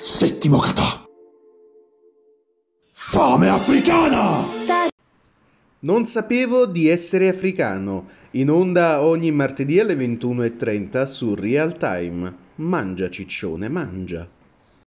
Settimo kata. Fame africana! Non sapevo di essere africano. In onda ogni martedì alle 21.30 su Real Time. Mangia ciccione, mangia.